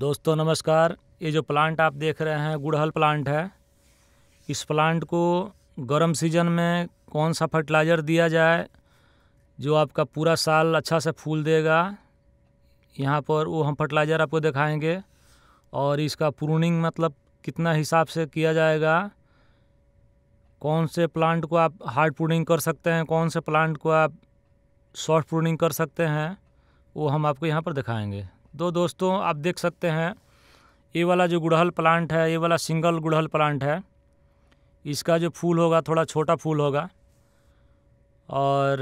दोस्तों नमस्कार ये जो प्लांट आप देख रहे हैं गुड़हल प्लांट है इस प्लांट को गर्म सीजन में कौन सा फर्टिलाइज़र दिया जाए जो आपका पूरा साल अच्छा से फूल देगा यहाँ पर वो हम फर्टिलाइज़र आपको दिखाएंगे और इसका प्रूनिंग मतलब कितना हिसाब से किया जाएगा कौन से प्लांट को आप हार्ड प्रूनिंग कर सकते हैं कौन से प्लांट को आप सॉफ्ट प्रूनिंग कर सकते हैं वो हम आपको यहाँ पर दिखाएंगे दो दोस्तों आप देख सकते हैं ये वाला जो गुड़हल प्लांट है ये वाला सिंगल गुड़हल प्लांट है इसका जो फूल होगा थोड़ा छोटा फूल होगा और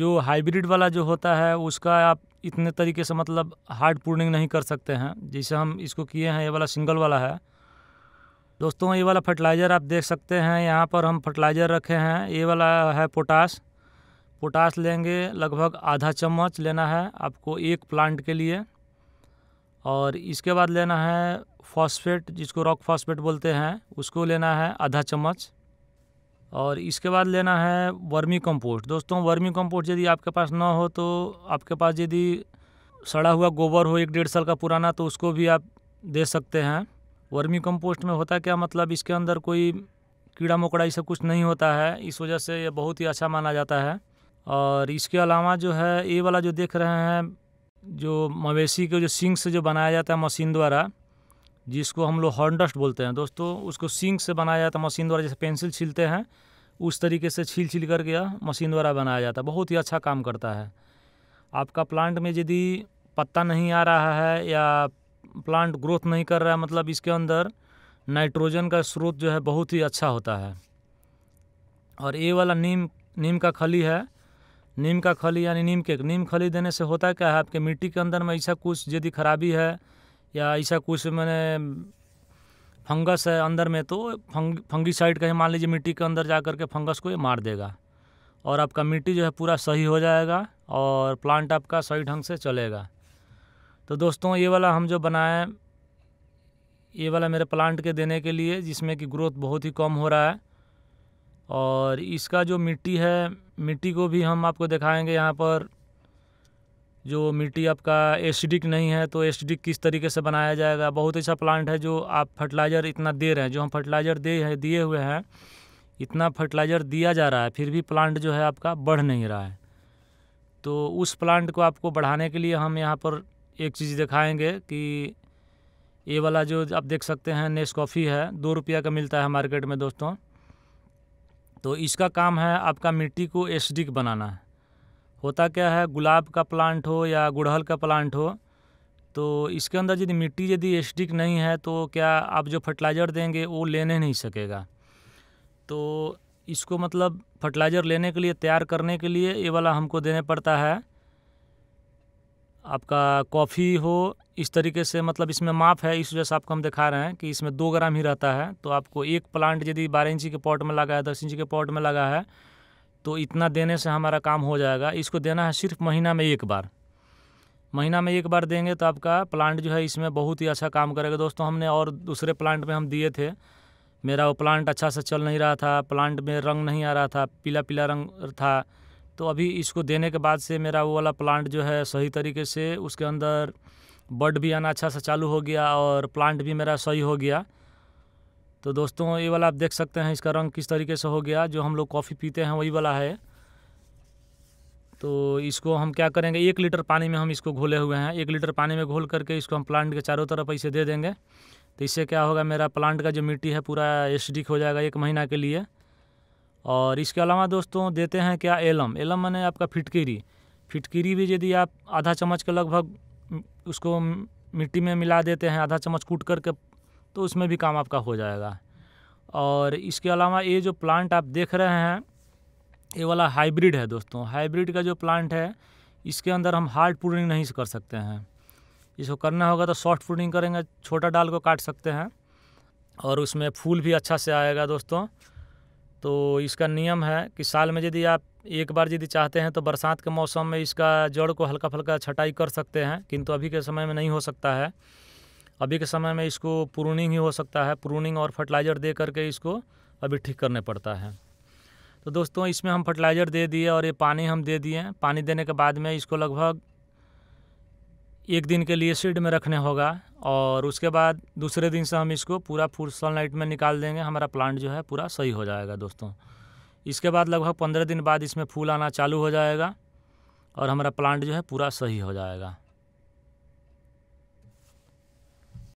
जो हाइब्रिड वाला जो होता है उसका आप इतने तरीके से मतलब हार्ड पूर्णिंग नहीं कर सकते हैं जैसे हम इसको किए हैं ये वाला सिंगल वाला है दोस्तों ये वाला फर्टिलाइज़र आप देख सकते हैं यहाँ पर हम फर्टिलाइज़र रखे हैं ये वाला है पोटास पोटास लेंगे लगभग आधा चम्मच लेना है आपको एक प्लांट के लिए और इसके बाद लेना है फॉस्फेट जिसको रॉक फॉस्फेट बोलते हैं उसको लेना है आधा चम्मच और इसके बाद लेना है वर्मी कंपोस्ट दोस्तों वर्मी कंपोस्ट यदि आपके पास ना हो तो आपके पास यदि सड़ा हुआ गोबर हो एक डेढ़ साल का पुराना तो उसको भी आप दे सकते हैं वर्मी कंपोस्ट में होता क्या मतलब इसके अंदर कोई कीड़ा मकोड़ा ये सब कुछ नहीं होता है इस वजह से ये बहुत ही अच्छा माना जाता है और इसके अलावा जो है ये वाला जो देख रहे हैं जो मवेशी के जो सिंग से जो बनाया जाता है मशीन द्वारा जिसको हम लोग हॉर्न डस्ट बोलते हैं दोस्तों उसको सिंग से बनाया जाता है मशीन द्वारा जैसे पेंसिल छीलते हैं उस तरीके से छील छील करके यह मशीन द्वारा बनाया जाता है बहुत ही अच्छा काम करता है आपका प्लांट में यदि पत्ता नहीं आ रहा है या प्लांट ग्रोथ नहीं कर रहा है मतलब इसके अंदर नाइट्रोजन का स्रोत जो है बहुत ही अच्छा होता है और ये वाला नीम नीम का खली है नीम का खली यानी नीम के नीम खली देने से होता क्या है आपके मिट्टी के अंदर में ऐसा कुछ यदि खराबी है या ऐसा कुछ मैंने फंगस है अंदर में तो फंग साइड कहीं मान लीजिए मिट्टी के अंदर जा कर के फंगस को ये मार देगा और आपका मिट्टी जो है पूरा सही हो जाएगा और प्लांट आपका सही ढंग से चलेगा तो दोस्तों ये वाला हम जो बनाए ये वाला मेरे प्लांट के देने के लिए जिसमें कि ग्रोथ बहुत ही कम हो रहा है और इसका जो मिट्टी है मिट्टी को भी हम आपको दिखाएंगे यहाँ पर जो मिट्टी आपका एसिडिक नहीं है तो एसिडिक किस तरीके से बनाया जाएगा बहुत अच्छा प्लांट है जो आप फर्टिलाइज़र इतना दे रहे हैं जो हम फर्टिलाइज़र दे है दिए हुए हैं इतना फर्टिलाइज़र दिया जा रहा है फिर भी प्लांट जो है आपका बढ़ नहीं रहा है तो उस प्लांट को आपको बढ़ाने के लिए हम यहाँ पर एक चीज़ दिखाएँगे कि ये वाला जो आप देख सकते हैं नेस्कॉफ़ी है दो रुपया का मिलता है मार्केट में दोस्तों तो इसका काम है आपका मिट्टी को एसडिक बनाना है होता क्या है गुलाब का प्लांट हो या गुड़हल का प्लांट हो तो इसके अंदर यदि मिट्टी यदि एसडिक नहीं है तो क्या आप जो फर्टिलाइज़र देंगे वो लेने नहीं सकेगा तो इसको मतलब फर्टिलाइज़र लेने के लिए तैयार करने के लिए ये वाला हमको देने पड़ता है आपका कॉफ़ी हो इस तरीके से मतलब इसमें माप है इस वजह से आपको हम दिखा रहे हैं कि इसमें दो ग्राम ही रहता है तो आपको एक प्लांट यदि बारह इंची के पॉट में लगा है दस इंची के पॉट में लगा है तो इतना देने से हमारा काम हो जाएगा इसको देना है सिर्फ महीना में एक बार महीना में एक बार देंगे तो आपका प्लांट जो है इसमें बहुत ही अच्छा काम करेगा दोस्तों हमने और दूसरे प्लांट में हम दिए थे मेरा वो प्लांट अच्छा से चल नहीं रहा था प्लांट में रंग नहीं आ रहा था पीला पीला रंग था तो अभी इसको देने के बाद से मेरा वो वाला प्लांट जो है सही तरीके से उसके अंदर बर्ड भी आना अच्छा सा चालू हो गया और प्लांट भी मेरा सही हो गया तो दोस्तों ये वाला आप देख सकते हैं इसका रंग किस तरीके से हो गया जो हम लोग कॉफ़ी पीते हैं वही वाला है तो इसको हम क्या करेंगे एक लीटर पानी में हम इसको घोले हुए हैं एक लीटर पानी में घोल करके इसको हम प्लांट के चारों तरफ ऐसे दे देंगे तो इससे क्या होगा मेरा प्लांट का जो मिट्टी है पूरा एसडिक हो जाएगा एक महीना के लिए और इसके अलावा दोस्तों देते हैं क्या एलम एलम मैंने आपका फिटकिरी फिटकीरी भी यदि आप आधा चम्मच के लगभग उसको मिट्टी में मिला देते हैं आधा चम्मच कूट करके तो उसमें भी काम आपका हो जाएगा और इसके अलावा ये जो प्लांट आप देख रहे हैं ये वाला हाइब्रिड है दोस्तों हाइब्रिड का जो प्लांट है इसके अंदर हम हार्ड पुडिंग नहीं कर सकते हैं इसको करना होगा तो सॉफ्ट पुडिंग करेंगे छोटा डाल को काट सकते हैं और उसमें फूल भी अच्छा से आएगा दोस्तों तो इसका नियम है कि साल में यदि आप एक बार यदि चाहते हैं तो बरसात के मौसम में इसका जड़ को हल्का फुल्का छटाई कर सकते हैं किंतु अभी के समय में नहीं हो सकता है अभी के समय में इसको प्रूनिंग ही हो सकता है प्रूनिंग और फर्टिलाइज़र दे करके इसको अभी ठीक करने पड़ता है तो दोस्तों इसमें हम फर्टिलाइज़र दे दिए और ये पानी हम दे दिए पानी देने के बाद में इसको लगभग एक दिन के लिए शेड में रखने होगा और उसके बाद दूसरे दिन से हम इसको पूरा फुल सनलाइट में निकाल देंगे हमारा प्लांट जो है पूरा सही हो जाएगा दोस्तों इसके बाद लगभग पंद्रह दिन बाद इसमें फूल आना चालू हो जाएगा और हमारा प्लांट जो है पूरा सही हो जाएगा